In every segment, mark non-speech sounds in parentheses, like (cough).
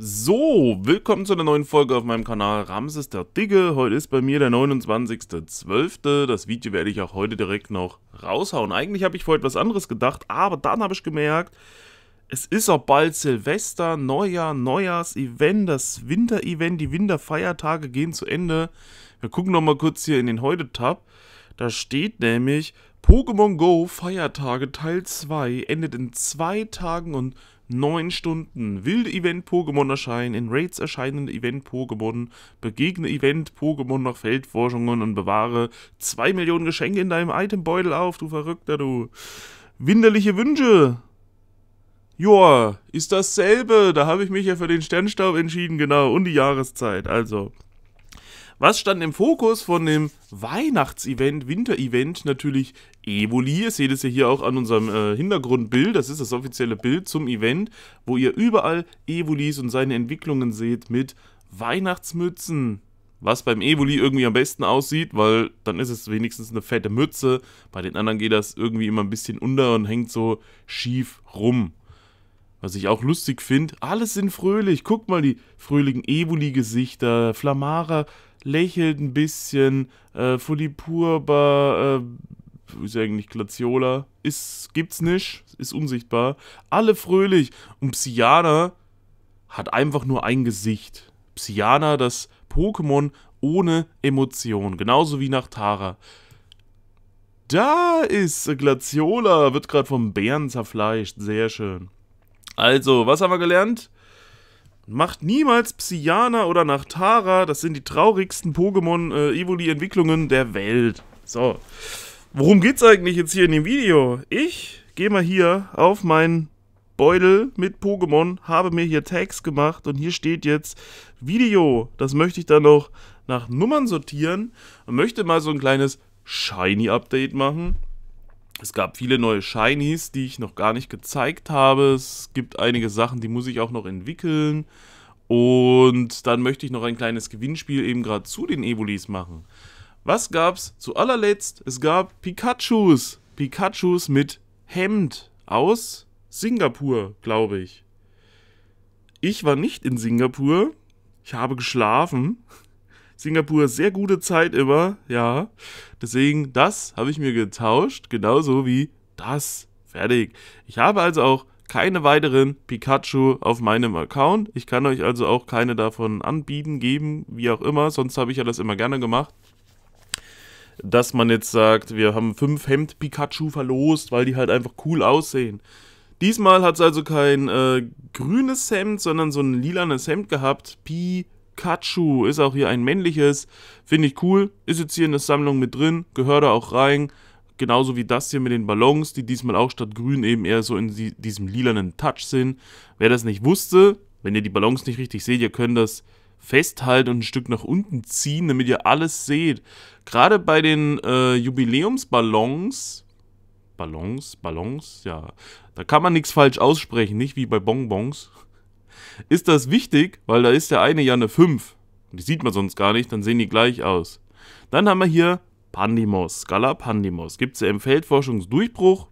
So, willkommen zu einer neuen Folge auf meinem Kanal Ramses der Dicke. Heute ist bei mir der 29.12. Das Video werde ich auch heute direkt noch raushauen. Eigentlich habe ich vor etwas anderes gedacht, aber dann habe ich gemerkt, es ist auch bald Silvester, Neujahr, Neujahrs-Event, das Winter-Event, die Winterfeiertage gehen zu Ende. Wir gucken nochmal kurz hier in den Heute-Tab. Da steht nämlich Pokémon Go Feiertage Teil 2 endet in zwei Tagen und 9 Stunden. Wilde Event-Pokémon erscheinen, in Raids erscheinende Event-Pokémon, begegne Event-Pokémon nach Feldforschungen und bewahre 2 Millionen Geschenke in deinem Itembeutel auf, du Verrückter, du. Winderliche Wünsche. Joa, ist dasselbe. Da habe ich mich ja für den Sternstaub entschieden, genau. Und die Jahreszeit, also. Was stand im Fokus von dem Weihnachtsevent, Winterevent? Natürlich Evoli. Ihr seht es ja hier auch an unserem äh, Hintergrundbild. Das ist das offizielle Bild zum Event, wo ihr überall Evolis und seine Entwicklungen seht mit Weihnachtsmützen. Was beim Evoli irgendwie am besten aussieht, weil dann ist es wenigstens eine fette Mütze. Bei den anderen geht das irgendwie immer ein bisschen unter und hängt so schief rum. Was ich auch lustig finde, alles sind fröhlich. Guck mal, die fröhlichen Evoli-Gesichter. Flamara lächelt ein bisschen. Äh, Fulipurba, äh, ist ja eigentlich Glaciola. Ist, gibt's nicht, ist unsichtbar. Alle fröhlich. Und Psyana hat einfach nur ein Gesicht. Psyana, das Pokémon ohne Emotion. Genauso wie nach Tara. Da ist Glaciola, wird gerade vom Bären zerfleischt. Sehr schön. Also, was haben wir gelernt? Macht niemals Psyana oder Nachtara. Das sind die traurigsten Pokémon-Evoli-Entwicklungen äh, der Welt. So. Worum geht's eigentlich jetzt hier in dem Video? Ich gehe mal hier auf meinen Beutel mit Pokémon, habe mir hier Tags gemacht und hier steht jetzt Video. Das möchte ich dann noch nach Nummern sortieren und möchte mal so ein kleines Shiny-Update machen. Es gab viele neue Shinies, die ich noch gar nicht gezeigt habe. Es gibt einige Sachen, die muss ich auch noch entwickeln. Und dann möchte ich noch ein kleines Gewinnspiel eben gerade zu den Evolis machen. Was gab's zu allerletzt? Es gab Pikachus. Pikachus mit Hemd aus Singapur, glaube ich. Ich war nicht in Singapur. Ich habe geschlafen. Singapur sehr gute Zeit immer, ja. Deswegen, das habe ich mir getauscht, genauso wie das. Fertig. Ich habe also auch keine weiteren Pikachu auf meinem Account. Ich kann euch also auch keine davon anbieten, geben, wie auch immer. Sonst habe ich ja das immer gerne gemacht dass man jetzt sagt, wir haben fünf Hemd-Pikachu verlost, weil die halt einfach cool aussehen. Diesmal hat es also kein äh, grünes Hemd, sondern so ein lilanes Hemd gehabt. Pi Pikachu ist auch hier ein männliches. Finde ich cool. Ist jetzt hier in der Sammlung mit drin. Gehört da auch rein. Genauso wie das hier mit den Ballons, die diesmal auch statt grün eben eher so in diesem lilanen Touch sind. Wer das nicht wusste, wenn ihr die Ballons nicht richtig seht, ihr könnt das festhalten und ein Stück nach unten ziehen, damit ihr alles seht. Gerade bei den äh, Jubiläumsballons, Ballons, Ballons, ja, da kann man nichts falsch aussprechen, nicht wie bei Bonbons ist das wichtig, weil da ist der eine ja eine 5. Die sieht man sonst gar nicht, dann sehen die gleich aus. Dann haben wir hier Pandemos, Scala Pandemos. Gibt es ja im Feldforschungsdurchbruch.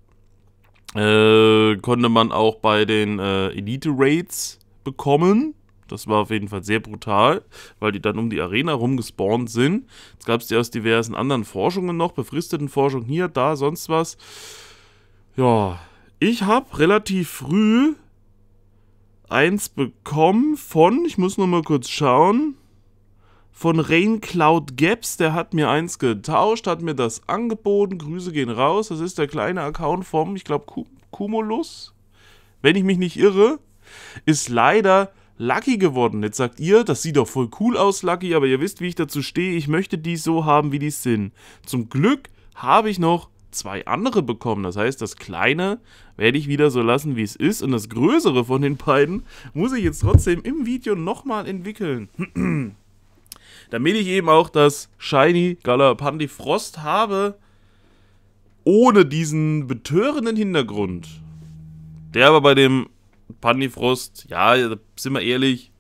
Äh, konnte man auch bei den äh, Elite Raids bekommen. Das war auf jeden Fall sehr brutal, weil die dann um die Arena rumgespawnt sind. Jetzt gab es die aus diversen anderen Forschungen noch, befristeten Forschungen hier, da, sonst was. Ja, ich habe relativ früh eins bekommen von, ich muss noch mal kurz schauen, von Raincloud Gaps. Der hat mir eins getauscht, hat mir das angeboten. Grüße gehen raus. Das ist der kleine Account vom, ich glaube, Cumulus. Wenn ich mich nicht irre, ist leider Lucky geworden. Jetzt sagt ihr, das sieht doch voll cool aus, Lucky, aber ihr wisst, wie ich dazu stehe. Ich möchte die so haben, wie die sind. Zum Glück habe ich noch zwei andere bekommen. Das heißt, das kleine werde ich wieder so lassen, wie es ist. Und das größere von den beiden muss ich jetzt trotzdem im Video nochmal entwickeln. (clears throat) Damit ich eben auch das Shiny Galapandi Frost habe, ohne diesen betörenden Hintergrund. Der aber bei dem Pandifrost, ja, sind wir ehrlich,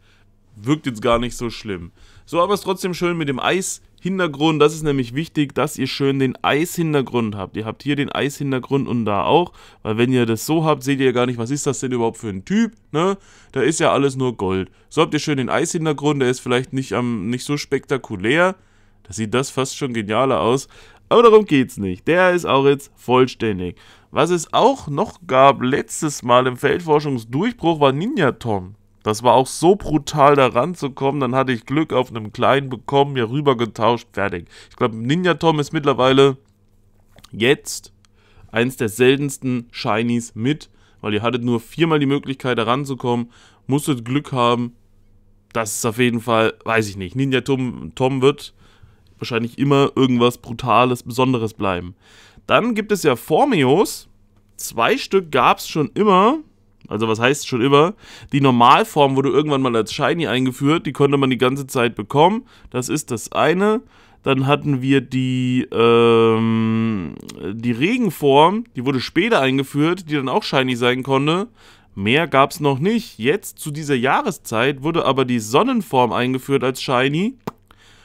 wirkt jetzt gar nicht so schlimm. So, aber es ist trotzdem schön mit dem Eishintergrund. Das ist nämlich wichtig, dass ihr schön den Eishintergrund habt. Ihr habt hier den Eishintergrund und da auch. Weil wenn ihr das so habt, seht ihr ja gar nicht, was ist das denn überhaupt für ein Typ. Ne? Da ist ja alles nur Gold. So habt ihr schön den Eishintergrund. Der ist vielleicht nicht, am, nicht so spektakulär. Da sieht das fast schon genialer aus. Aber darum geht's nicht. Der ist auch jetzt vollständig. Was es auch noch gab letztes Mal im Feldforschungsdurchbruch war Ninja Tom. Das war auch so brutal, da ranzukommen. Dann hatte ich Glück auf einem kleinen bekommen, mir rübergetauscht, fertig. Ich glaube, Ninja Tom ist mittlerweile jetzt eins der seltensten Shinies mit, weil ihr hattet nur viermal die Möglichkeit, da ranzukommen. Musstet Glück haben. Das ist auf jeden Fall, weiß ich nicht. Ninja Tom, Tom wird wahrscheinlich immer irgendwas Brutales, Besonderes bleiben. Dann gibt es ja Formeos. Zwei Stück gab es schon immer. Also was heißt schon immer? Die Normalform wurde irgendwann mal als Shiny eingeführt, die konnte man die ganze Zeit bekommen. Das ist das eine. Dann hatten wir die, ähm, die Regenform, die wurde später eingeführt, die dann auch shiny sein konnte. Mehr gab es noch nicht. Jetzt zu dieser Jahreszeit wurde aber die Sonnenform eingeführt als shiny.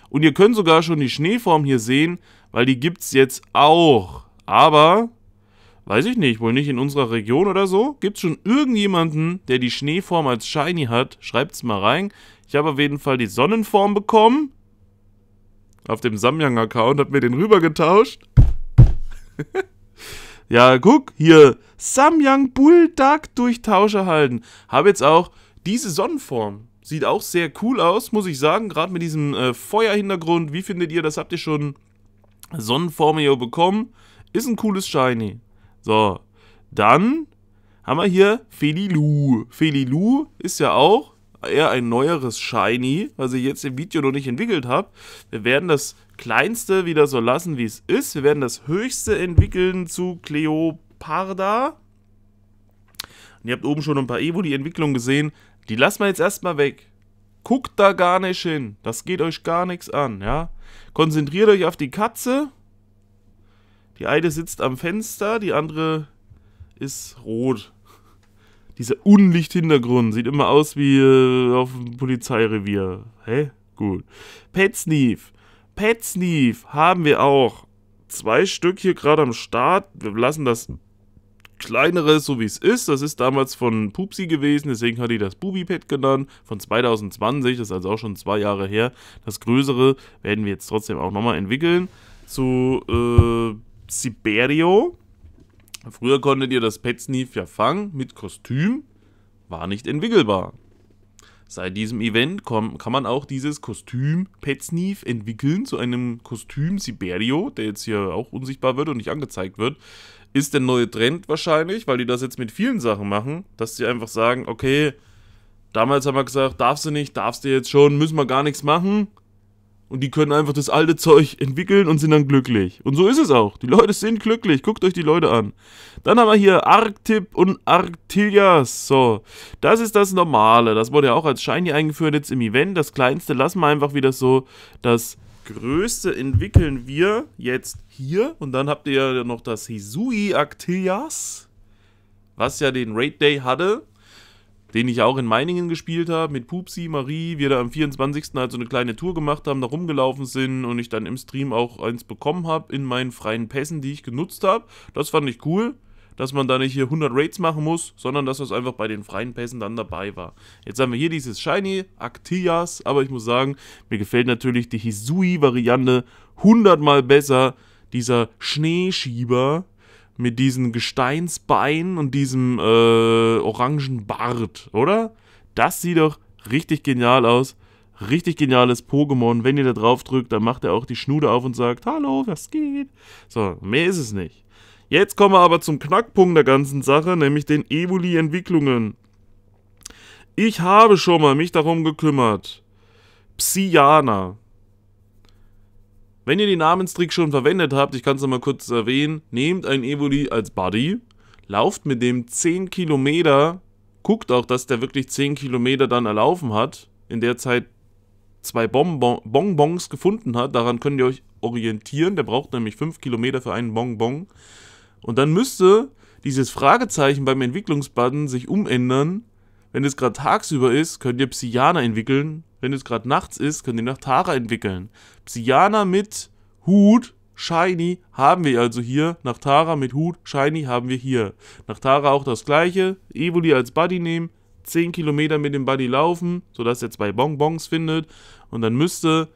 Und ihr könnt sogar schon die Schneeform hier sehen, weil die gibt es jetzt auch. Aber Weiß ich nicht, wohl nicht in unserer Region oder so. Gibt es schon irgendjemanden, der die Schneeform als Shiny hat? Schreibt es mal rein. Ich habe auf jeden Fall die Sonnenform bekommen. Auf dem Samyang-Account, hat mir den rübergetauscht. (laughs) ja, guck, hier. Samyang Bulldog durch Tausch erhalten. Habe jetzt auch diese Sonnenform. Sieht auch sehr cool aus, muss ich sagen. Gerade mit diesem äh, Feuerhintergrund. Wie findet ihr das? Habt ihr schon Sonnenform hier bekommen? Ist ein cooles Shiny. So, dann haben wir hier Felilu. Felilu ist ja auch eher ein neueres Shiny, was ich jetzt im Video noch nicht entwickelt habe. Wir werden das kleinste wieder so lassen, wie es ist. Wir werden das höchste entwickeln zu Cleoparda. Und ihr habt oben schon ein paar Evo die Entwicklung gesehen. Die lassen wir jetzt erstmal weg. Guckt da gar nicht hin. Das geht euch gar nichts an, ja. Konzentriert euch auf die Katze die eine sitzt am Fenster, die andere ist rot. Dieser Unlichthintergrund sieht immer aus wie äh, auf dem Polizeirevier. Hä? Gut. Pet Sneef. haben wir auch. Zwei Stück hier gerade am Start. Wir lassen das kleinere so wie es ist. Das ist damals von Pupsi gewesen, deswegen hat die das Bubi-Pad genannt. Von 2020, das ist also auch schon zwei Jahre her. Das größere werden wir jetzt trotzdem auch nochmal entwickeln. Zu äh, Siberio. Früher konntet ihr das Petsnief ja fangen mit Kostüm, war nicht entwickelbar. Seit diesem Event kann man auch dieses Kostüm Petsnief entwickeln zu einem Kostüm Siberio, der jetzt hier auch unsichtbar wird und nicht angezeigt wird. Ist der neue Trend wahrscheinlich, weil die das jetzt mit vielen Sachen machen, dass sie einfach sagen, okay, damals haben wir gesagt, darfst du nicht, darfst du jetzt schon, müssen wir gar nichts machen. Und die können einfach das alte Zeug entwickeln und sind dann glücklich. Und so ist es auch. Die Leute sind glücklich. Guckt euch die Leute an. Dann haben wir hier Arctip und Arctilias. So, das ist das Normale. Das wurde ja auch als Shiny eingeführt jetzt im Event. Das Kleinste lassen wir einfach wieder so. Das Größte entwickeln wir jetzt hier. Und dann habt ihr ja noch das Hisui Arctilias. was ja den Raid Day hatte den ich auch in Meiningen gespielt habe, mit Pupsi, Marie, wir da am 24. halt so eine kleine Tour gemacht haben, da rumgelaufen sind und ich dann im Stream auch eins bekommen habe in meinen freien Pässen, die ich genutzt habe. Das fand ich cool, dass man da nicht hier 100 Raids machen muss, sondern dass das einfach bei den freien Pässen dann dabei war. Jetzt haben wir hier dieses Shiny Actias, aber ich muss sagen, mir gefällt natürlich die Hisui-Variante 100 mal besser. Dieser Schneeschieber, mit diesen Gesteinsbeinen und diesem äh, orangen Bart, oder? Das sieht doch richtig genial aus. Richtig geniales Pokémon. Wenn ihr da drauf drückt, dann macht er auch die Schnude auf und sagt, hallo, was geht? So, mehr ist es nicht. Jetzt kommen wir aber zum Knackpunkt der ganzen Sache, nämlich den Evoli-Entwicklungen. Ich habe schon mal mich darum gekümmert. Psyana wenn ihr den Namenstrick schon verwendet habt, ich kann es nochmal kurz erwähnen, nehmt ein Evoli als Buddy, lauft mit dem 10 Kilometer, guckt auch, dass der wirklich 10 Kilometer dann erlaufen hat, in der Zeit zwei Bonbon Bonbons gefunden hat, daran könnt ihr euch orientieren, der braucht nämlich 5 Kilometer für einen Bonbon. Und dann müsste dieses Fragezeichen beim Entwicklungsbutton sich umändern. Wenn es gerade tagsüber ist, könnt ihr Psyana entwickeln wenn es gerade nachts ist, können die Tara entwickeln. Psyana mit Hut, Shiny, haben wir also hier. Nach Tara mit Hut, Shiny haben wir hier. Nach Tara auch das gleiche. Evoli als Buddy nehmen. 10 Kilometer mit dem Buddy laufen, sodass er zwei Bonbons findet. Und dann müsste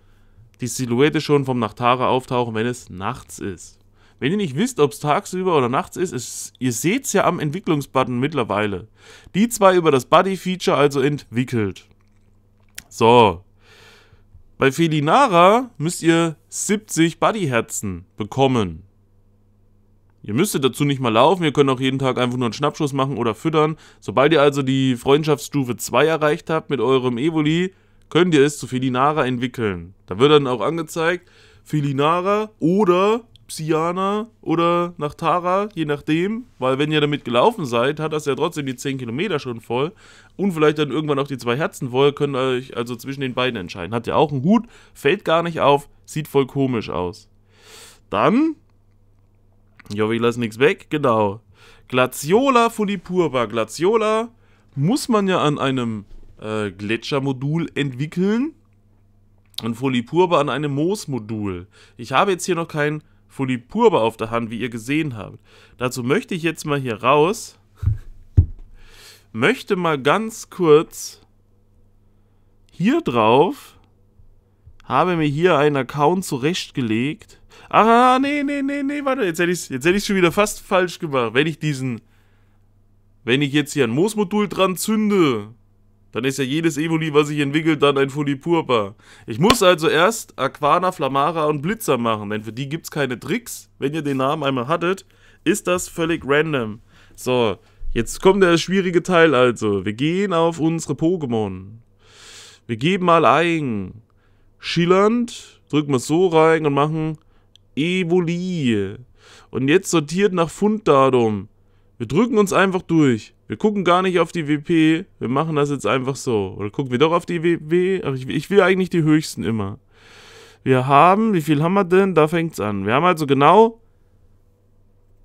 die Silhouette schon vom Nachtara auftauchen, wenn es nachts ist. Wenn ihr nicht wisst, ob es tagsüber oder nachts ist, ist ihr seht es ja am Entwicklungsbutton mittlerweile. Die zwei über das Buddy-Feature also entwickelt. So. Bei Felinara müsst ihr 70 Buddyherzen bekommen. Ihr müsstet dazu nicht mal laufen, ihr könnt auch jeden Tag einfach nur einen Schnappschuss machen oder füttern. Sobald ihr also die Freundschaftsstufe 2 erreicht habt mit eurem Evoli, könnt ihr es zu Felinara entwickeln. Da wird dann auch angezeigt, Felinara oder Psiana oder nach Tara, je nachdem, weil wenn ihr damit gelaufen seid, hat das ja trotzdem die 10 Kilometer schon voll und vielleicht dann irgendwann auch die zwei Herzen voll, könnt ihr euch also zwischen den beiden entscheiden. Hat ja auch einen Hut, fällt gar nicht auf, sieht voll komisch aus. Dann, ich hoffe, ich lasse nichts weg, genau. Glaciola Funipurba. Glaciola muss man ja an einem äh, Gletschermodul entwickeln und Folipurba an einem Moosmodul. Ich habe jetzt hier noch kein Folipurbe auf der Hand, wie ihr gesehen habt. Dazu möchte ich jetzt mal hier raus. möchte mal ganz kurz hier drauf. Habe mir hier einen Account zurechtgelegt. Ah, nee, nee, nee, nee, warte. Jetzt hätte ich es schon wieder fast falsch gemacht. Wenn ich diesen... Wenn ich jetzt hier ein Moosmodul dran zünde, dann ist ja jedes Evoli, was sich entwickelt, dann ein Fully Folipurpa. Ich muss also erst Aquana, Flamara und Blitzer machen, denn für die gibt es keine Tricks. Wenn ihr den Namen einmal hattet, ist das völlig random. So, jetzt kommt der schwierige Teil also. Wir gehen auf unsere Pokémon. Wir geben mal ein. Schillernd, drücken wir so rein und machen Evoli. Und jetzt sortiert nach Funddatum. Wir drücken uns einfach durch. Wir gucken gar nicht auf die WP. Wir machen das jetzt einfach so. Oder gucken wir doch auf die WP. Aber ich, ich will eigentlich die höchsten immer. Wir haben, wie viel haben wir denn? Da fängt's an. Wir haben also genau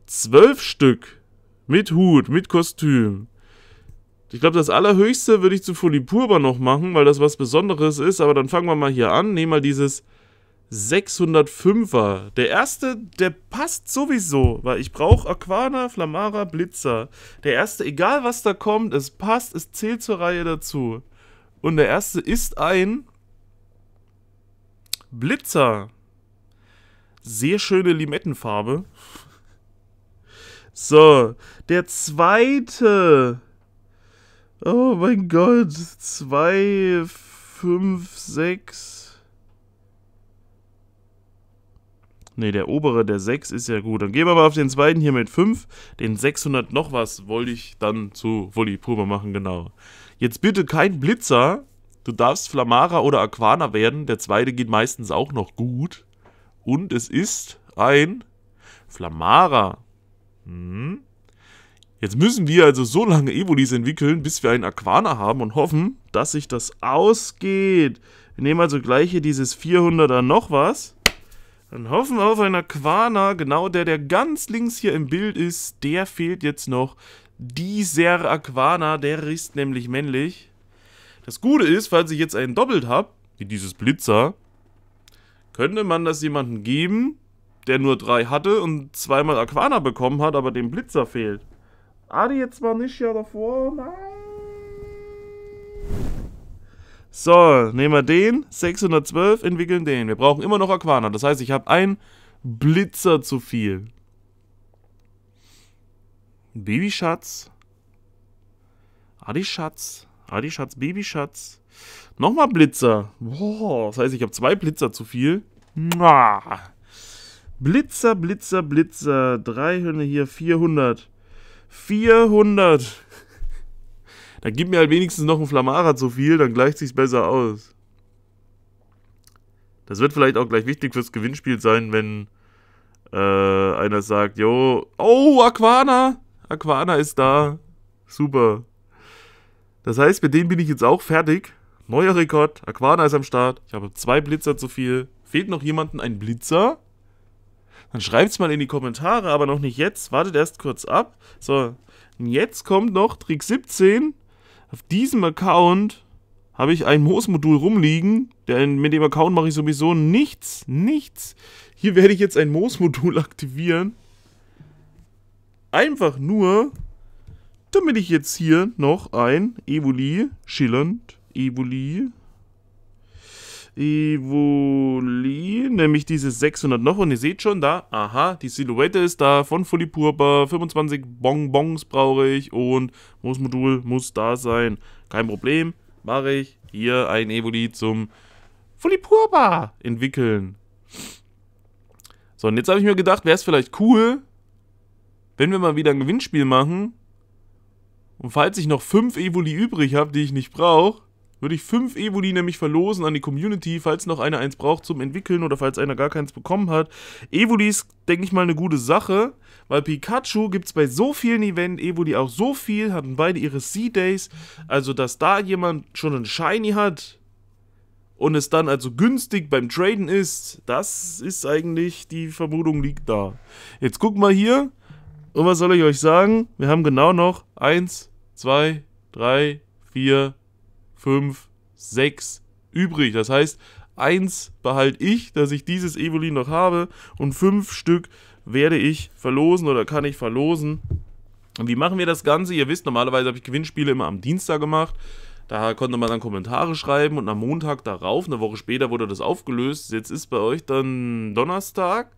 zwölf Stück. Mit Hut, mit Kostüm. Ich glaube, das allerhöchste würde ich zu Fulipurba noch machen, weil das was Besonderes ist. Aber dann fangen wir mal hier an. Nehmen wir dieses 605er. Der erste, der passt sowieso, weil ich brauche Aquana, Flamara, Blitzer. Der erste, egal was da kommt, es passt, es zählt zur Reihe dazu. Und der erste ist ein Blitzer. Sehr schöne Limettenfarbe. So, der zweite. Oh mein Gott. 2, 5, 6. Ne, der obere, der 6 ist ja gut. Dann gehen wir mal auf den zweiten hier mit 5. Den 600 noch was wollte ich dann zu Wolli Pulver machen, genau. Jetzt bitte kein Blitzer. Du darfst Flamara oder Aquana werden. Der zweite geht meistens auch noch gut. Und es ist ein Flamara. Hm. Jetzt müssen wir also so lange Evolis entwickeln, bis wir einen Aquana haben und hoffen, dass sich das ausgeht. Wir nehmen also gleich hier dieses 400er noch was. Dann hoffen wir auf einen Aquana, genau der, der ganz links hier im Bild ist. Der fehlt jetzt noch. Dieser Aquana, der ist nämlich männlich. Das Gute ist, falls ich jetzt einen doppelt habe, wie dieses Blitzer, könnte man das jemandem geben, der nur drei hatte und zweimal Aquana bekommen hat, aber dem Blitzer fehlt. Adi jetzt war nicht ja davor, nein. So, nehmen wir den, 612, entwickeln den. Wir brauchen immer noch Aquana, das heißt, ich habe einen Blitzer zu viel. Babyschatz. Adischatz. Adischatz, Babyschatz. Nochmal Blitzer. Boah, das heißt, ich habe zwei Blitzer zu viel. Mua. Blitzer, Blitzer, Blitzer. 300 hier, 400. 400. Dann gib mir halt wenigstens noch ein Flamara zu viel, dann gleicht sich's besser aus. Das wird vielleicht auch gleich wichtig fürs Gewinnspiel sein, wenn äh, einer sagt, jo, oh, Aquana! Aquana ist da. Super. Das heißt, mit denen bin ich jetzt auch fertig. Neuer Rekord, Aquana ist am Start. Ich habe zwei Blitzer zu viel. Fehlt noch jemanden ein Blitzer? Dann schreibt's mal in die Kommentare, aber noch nicht jetzt. Wartet erst kurz ab. So, jetzt kommt noch Trick 17 auf diesem Account habe ich ein Moos-Modul rumliegen, denn mit dem Account mache ich sowieso nichts, nichts. Hier werde ich jetzt ein Moos-Modul (laughs) aktivieren. Einfach nur, damit ich jetzt hier noch ein Evoli, schillernd, Evoli, Evoli, nämlich dieses 600 noch. Und ihr seht schon da, aha, die Silhouette ist da von Fully Purper. 25 Bonbons brauche ich und Modul, muss da sein. Kein Problem, mache ich hier ein Evoli zum Fully Purper entwickeln. So, und jetzt habe ich mir gedacht, wäre es vielleicht cool, wenn wir mal wieder ein Gewinnspiel machen. Und falls ich noch 5 Evoli übrig habe, die ich nicht brauche, würde ich fünf Evoli nämlich verlosen an die Community, falls noch einer eins braucht zum Entwickeln oder falls einer gar keins bekommen hat. Evoli ist, denke ich mal, eine gute Sache, weil Pikachu gibt es bei so vielen Events, Evoli auch so viel, hatten beide ihre C-Days. Also, dass da jemand schon einen Shiny hat und es dann also günstig beim Traden ist, das ist eigentlich, die Vermutung liegt da. Jetzt guck mal hier. Und was soll ich euch sagen? Wir haben genau noch 1, 2, 3, 4, 5, 6 übrig. Das heißt, 1 behalte ich, dass ich dieses Evoli noch habe und 5 Stück werde ich verlosen oder kann ich verlosen. Und wie machen wir das Ganze? Ihr wisst, normalerweise habe ich Gewinnspiele immer am Dienstag gemacht. Da konnte man dann Kommentare schreiben und am Montag darauf, eine Woche später, wurde das aufgelöst. Jetzt ist bei euch dann Donnerstag.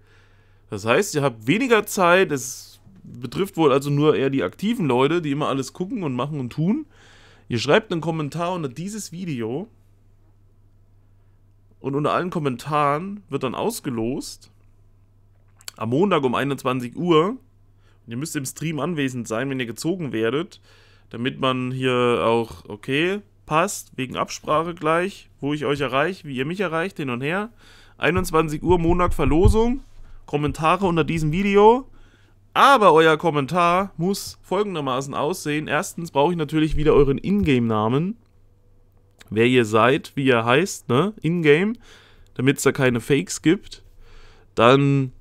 Das heißt, ihr habt weniger Zeit. Es betrifft wohl also nur eher die aktiven Leute, die immer alles gucken und machen und tun. Ihr schreibt einen Kommentar unter dieses Video und unter allen Kommentaren wird dann ausgelost am Montag um 21 Uhr. Und ihr müsst im Stream anwesend sein, wenn ihr gezogen werdet, damit man hier auch, okay, passt, wegen Absprache gleich, wo ich euch erreiche, wie ihr mich erreicht, hin und her. 21 Uhr Montag Verlosung. Kommentare unter diesem Video. Aber euer Kommentar muss folgendermaßen aussehen. Erstens brauche ich natürlich wieder euren Ingame-Namen. Wer ihr seid, wie ihr heißt, ne? Ingame. Damit es da keine Fakes gibt. Dann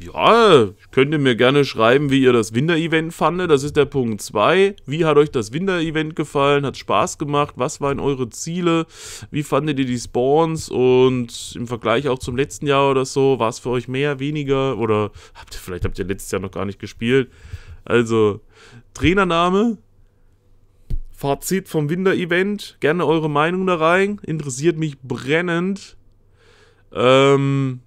ja, könnt ihr mir gerne schreiben, wie ihr das Winter-Event fandet. Das ist der Punkt 2. Wie hat euch das Winter-Event gefallen? Hat Spaß gemacht? Was waren eure Ziele? Wie fandet ihr die Spawns? Und im Vergleich auch zum letzten Jahr oder so, war es für euch mehr, weniger? Oder habt ihr, vielleicht habt ihr letztes Jahr noch gar nicht gespielt. Also, Trainername, Fazit vom Winter-Event. Gerne eure Meinung da rein. Interessiert mich brennend. Ähm,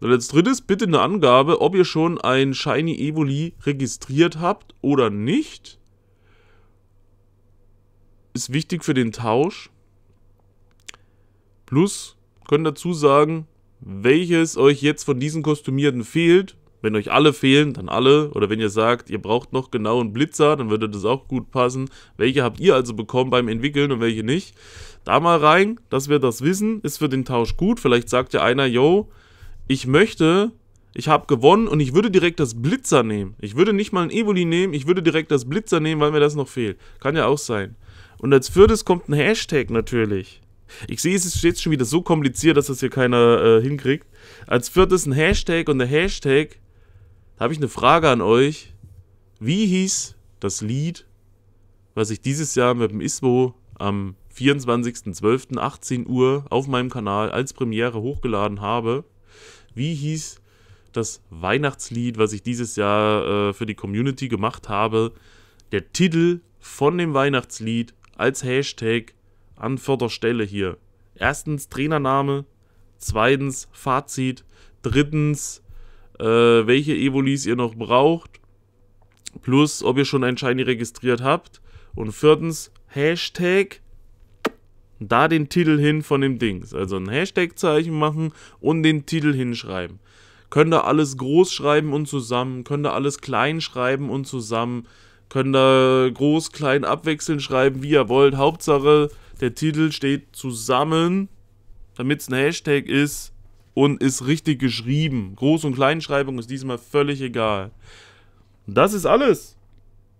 und als drittes bitte eine Angabe, ob ihr schon ein Shiny Evoli registriert habt oder nicht. Ist wichtig für den Tausch. Plus, könnt dazu sagen, welches euch jetzt von diesen Kostümierten fehlt. Wenn euch alle fehlen, dann alle. Oder wenn ihr sagt, ihr braucht noch genau einen Blitzer, dann würde das auch gut passen. Welche habt ihr also bekommen beim Entwickeln und welche nicht? Da mal rein, dass wir das wissen. Ist für den Tausch gut. Vielleicht sagt ja einer, yo, ich möchte, ich habe gewonnen und ich würde direkt das Blitzer nehmen. Ich würde nicht mal ein Evoli nehmen, ich würde direkt das Blitzer nehmen, weil mir das noch fehlt. Kann ja auch sein. Und als viertes kommt ein Hashtag natürlich. Ich sehe, es ist jetzt schon wieder so kompliziert, dass das hier keiner äh, hinkriegt. Als viertes ein Hashtag und der Hashtag, da habe ich eine Frage an euch. Wie hieß das Lied, was ich dieses Jahr mit dem ISBO am 24.12.18 Uhr auf meinem Kanal als Premiere hochgeladen habe? wie hieß das Weihnachtslied, was ich dieses Jahr äh, für die Community gemacht habe. Der Titel von dem Weihnachtslied als Hashtag an Stelle hier. Erstens Trainername, zweitens Fazit, drittens äh, welche Evolis ihr noch braucht, plus ob ihr schon einen Shiny registriert habt und viertens Hashtag da den Titel hin von dem Dings. Also ein Hashtag-Zeichen machen und den Titel hinschreiben. Könnt ihr alles groß schreiben und zusammen, könnt ihr alles klein schreiben und zusammen, könnt ihr groß, klein abwechselnd schreiben, wie ihr wollt. Hauptsache, der Titel steht zusammen, damit es ein Hashtag ist und ist richtig geschrieben. Groß- und Kleinschreibung ist diesmal völlig egal. Das ist alles.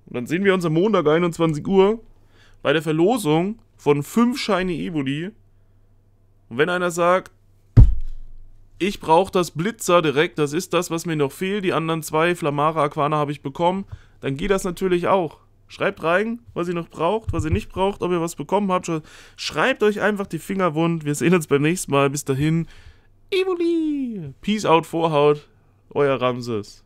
Und dann sehen wir uns am Montag 21 Uhr bei der Verlosung von fünf Shiny Evoli. Und wenn einer sagt, ich brauche das Blitzer direkt, das ist das, was mir noch fehlt. Die anderen zwei, Flamara, Aquana, habe ich bekommen. Dann geht das natürlich auch. Schreibt rein, was ihr noch braucht, was ihr nicht braucht, ob ihr was bekommen habt. Schreibt euch einfach die Finger wund. Wir sehen uns beim nächsten Mal. Bis dahin, Evoli! Peace out, Vorhaut, euer Ramses.